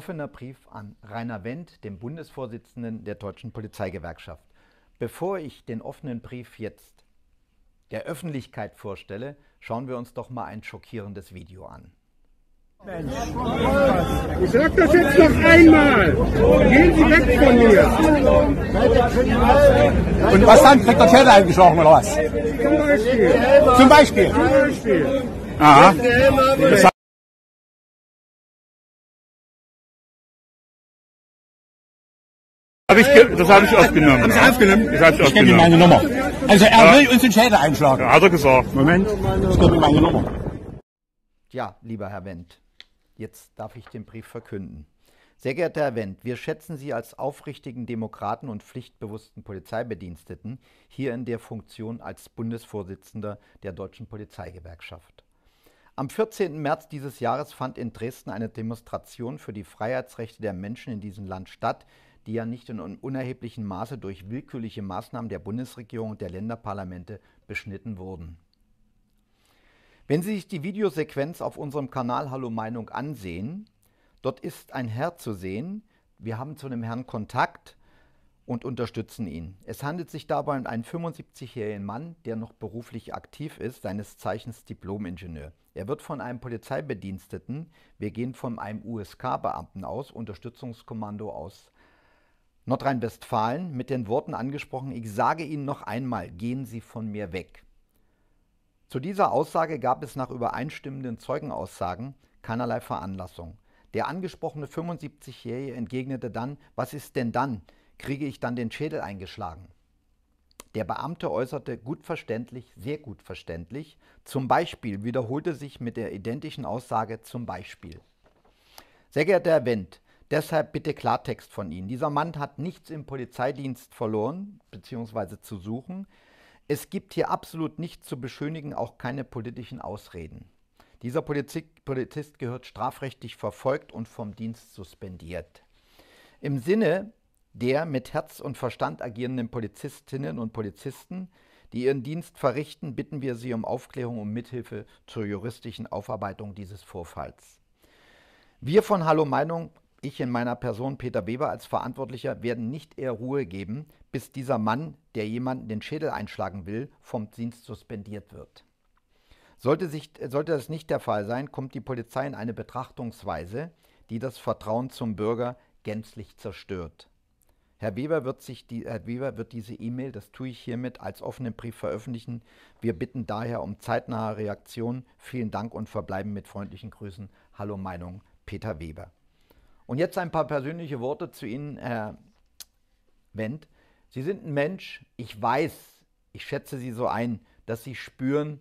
offener Brief an Rainer Wendt, dem Bundesvorsitzenden der Deutschen Polizeigewerkschaft. Bevor ich den offenen Brief jetzt der Öffentlichkeit vorstelle, schauen wir uns doch mal ein schockierendes Video an. Ich sag das jetzt noch einmal. Gehen Sie weg von mir. Und was dann? Kriegt das Herd eingeschlagen oder was? Zum Beispiel. Zum Beispiel. Aha. Das Hab ich das habe ich aufgenommen. Haben Sie aufgenommen? Das habe ich, ich gebe Ihnen meine Nummer. Also er will uns den Schädel einschlagen. Ja, hat er gesagt. Moment, ich gebe Ihnen meine Nummer. Ja, lieber Herr Wendt, jetzt darf ich den Brief verkünden. Sehr geehrter Herr Wendt, wir schätzen Sie als aufrichtigen Demokraten und pflichtbewussten Polizeibediensteten hier in der Funktion als Bundesvorsitzender der Deutschen Polizeigewerkschaft. Am 14. März dieses Jahres fand in Dresden eine Demonstration für die Freiheitsrechte der Menschen in diesem Land statt, die ja nicht in unerheblichem Maße durch willkürliche Maßnahmen der Bundesregierung und der Länderparlamente beschnitten wurden. Wenn Sie sich die Videosequenz auf unserem Kanal Hallo Meinung ansehen, dort ist ein Herr zu sehen. Wir haben zu einem Herrn Kontakt und unterstützen ihn. Es handelt sich dabei um einen 75-jährigen Mann, der noch beruflich aktiv ist, seines Zeichens Diplomingenieur. Er wird von einem Polizeibediensteten, wir gehen von einem USK-Beamten aus, Unterstützungskommando aus Nordrhein-Westfalen mit den Worten angesprochen, ich sage Ihnen noch einmal, gehen Sie von mir weg. Zu dieser Aussage gab es nach übereinstimmenden Zeugenaussagen keinerlei Veranlassung. Der angesprochene 75-Jährige entgegnete dann, was ist denn dann? Kriege ich dann den Schädel eingeschlagen? Der Beamte äußerte gut verständlich, sehr gut verständlich, zum Beispiel wiederholte sich mit der identischen Aussage zum Beispiel. Sehr geehrter Herr Wendt, Deshalb bitte Klartext von Ihnen. Dieser Mann hat nichts im Polizeidienst verloren bzw. zu suchen. Es gibt hier absolut nichts zu beschönigen, auch keine politischen Ausreden. Dieser Polizist gehört strafrechtlich verfolgt und vom Dienst suspendiert. Im Sinne der mit Herz und Verstand agierenden Polizistinnen und Polizisten, die ihren Dienst verrichten, bitten wir Sie um Aufklärung und Mithilfe zur juristischen Aufarbeitung dieses Vorfalls. Wir von Hallo Meinung ich in meiner Person Peter Weber als Verantwortlicher werden nicht eher Ruhe geben, bis dieser Mann, der jemanden den Schädel einschlagen will, vom Dienst suspendiert wird. Sollte, sich, sollte das nicht der Fall sein, kommt die Polizei in eine Betrachtungsweise, die das Vertrauen zum Bürger gänzlich zerstört. Herr Weber wird, sich die, Herr Weber wird diese E-Mail, das tue ich hiermit, als offenen Brief veröffentlichen. Wir bitten daher um zeitnahe Reaktion. Vielen Dank und verbleiben mit freundlichen Grüßen. Hallo Meinung, Peter Weber. Und jetzt ein paar persönliche Worte zu Ihnen, Herr Wendt. Sie sind ein Mensch, ich weiß, ich schätze Sie so ein, dass Sie spüren,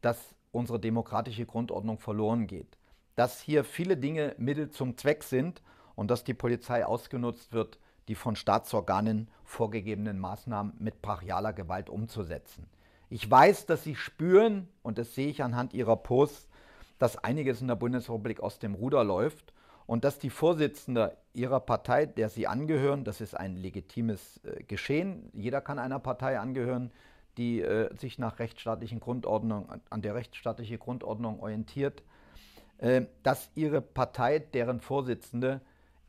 dass unsere demokratische Grundordnung verloren geht, dass hier viele Dinge Mittel zum Zweck sind und dass die Polizei ausgenutzt wird, die von Staatsorganen vorgegebenen Maßnahmen mit brachialer Gewalt umzusetzen. Ich weiß, dass Sie spüren, und das sehe ich anhand Ihrer Posts, dass einiges in der Bundesrepublik aus dem Ruder läuft und dass die Vorsitzende ihrer Partei, der sie angehören, das ist ein legitimes äh, Geschehen. Jeder kann einer Partei angehören, die äh, sich nach rechtsstaatlichen Grundordnung, an der rechtsstaatlichen Grundordnung orientiert, äh, dass ihre Partei, deren Vorsitzende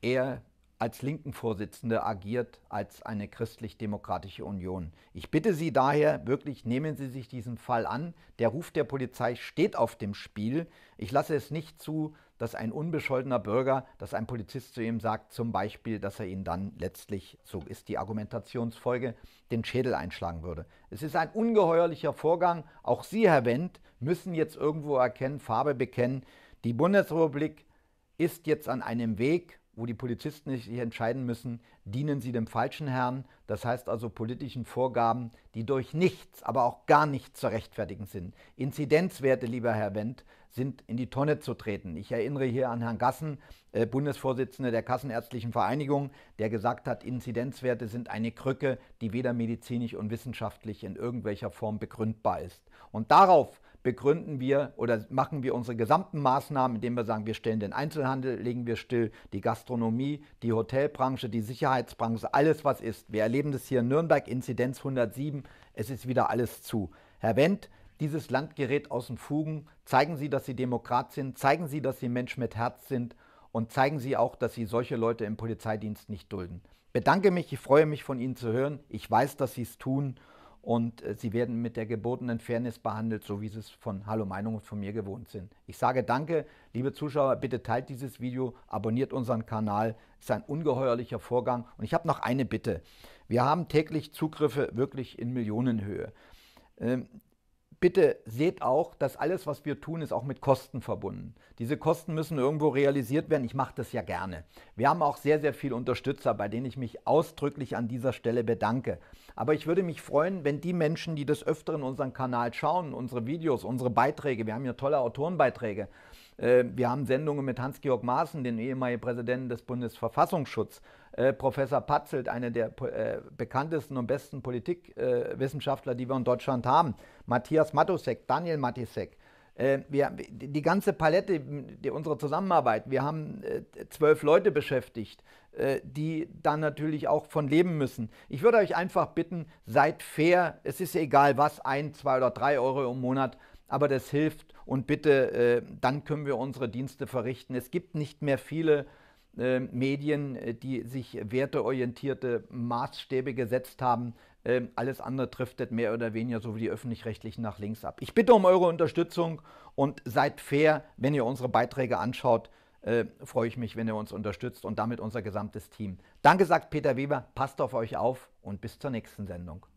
eher als linken Vorsitzende agiert als eine christlich-demokratische Union. Ich bitte Sie daher wirklich, nehmen Sie sich diesen Fall an. Der Ruf der Polizei steht auf dem Spiel. Ich lasse es nicht zu, dass ein unbescholtener Bürger, dass ein Polizist zu ihm sagt, zum Beispiel, dass er ihn dann letztlich, so ist die Argumentationsfolge, den Schädel einschlagen würde. Es ist ein ungeheuerlicher Vorgang. Auch Sie, Herr Wendt, müssen jetzt irgendwo erkennen, Farbe bekennen. Die Bundesrepublik ist jetzt an einem Weg, wo die Polizisten sich entscheiden müssen, dienen sie dem falschen Herrn, das heißt also politischen Vorgaben, die durch nichts, aber auch gar nichts zu rechtfertigen sind. Inzidenzwerte, lieber Herr Wendt, sind in die Tonne zu treten. Ich erinnere hier an Herrn Gassen, äh, Bundesvorsitzender der Kassenärztlichen Vereinigung, der gesagt hat, Inzidenzwerte sind eine Krücke, die weder medizinisch und wissenschaftlich in irgendwelcher Form begründbar ist. Und darauf begründen wir oder machen wir unsere gesamten Maßnahmen, indem wir sagen, wir stellen den Einzelhandel, legen wir still, die Gastronomie, die Hotelbranche, die Sicherheitsbranche, alles was ist. Wir erleben das hier in Nürnberg, Inzidenz 107, es ist wieder alles zu. Herr Wendt, dieses Land gerät aus den Fugen. Zeigen Sie, dass Sie Demokrat sind, zeigen Sie, dass Sie Mensch mit Herz sind und zeigen Sie auch, dass Sie solche Leute im Polizeidienst nicht dulden. Bedanke mich, ich freue mich von Ihnen zu hören. Ich weiß, dass Sie es tun und äh, Sie werden mit der gebotenen Fairness behandelt, so wie Sie es von Hallo Meinung und von mir gewohnt sind. Ich sage danke, liebe Zuschauer, bitte teilt dieses Video, abonniert unseren Kanal, es ist ein ungeheuerlicher Vorgang. Und ich habe noch eine Bitte. Wir haben täglich Zugriffe wirklich in Millionenhöhe. Ähm, bitte seht auch, dass alles, was wir tun, ist auch mit Kosten verbunden. Diese Kosten müssen irgendwo realisiert werden. Ich mache das ja gerne. Wir haben auch sehr, sehr viele Unterstützer, bei denen ich mich ausdrücklich an dieser Stelle bedanke. Aber ich würde mich freuen, wenn die Menschen, die das öfter in unseren Kanal schauen, unsere Videos, unsere Beiträge, wir haben hier tolle Autorenbeiträge, äh, wir haben Sendungen mit Hans-Georg Maaßen, dem ehemaligen Präsidenten des Bundesverfassungsschutzes. Äh, Professor Patzelt, einer der äh, bekanntesten und besten Politikwissenschaftler, die wir in Deutschland haben, Matthias Matusek, Daniel Matisek, äh, wir, die ganze Palette unserer Zusammenarbeit, wir haben äh, zwölf Leute beschäftigt, die dann natürlich auch von leben müssen. Ich würde euch einfach bitten, seid fair, es ist egal was, ein, zwei oder drei Euro im Monat, aber das hilft und bitte, dann können wir unsere Dienste verrichten. Es gibt nicht mehr viele äh, Medien, äh, die sich werteorientierte Maßstäbe gesetzt haben. Äh, alles andere driftet mehr oder weniger so wie die öffentlich-rechtlichen nach links ab. Ich bitte um eure Unterstützung und seid fair, wenn ihr unsere Beiträge anschaut. freue ich mich, wenn ihr uns unterstützt und damit unser gesamtes Team. Danke, sagt Peter Weber. Passt auf euch auf und bis zur nächsten Sendung.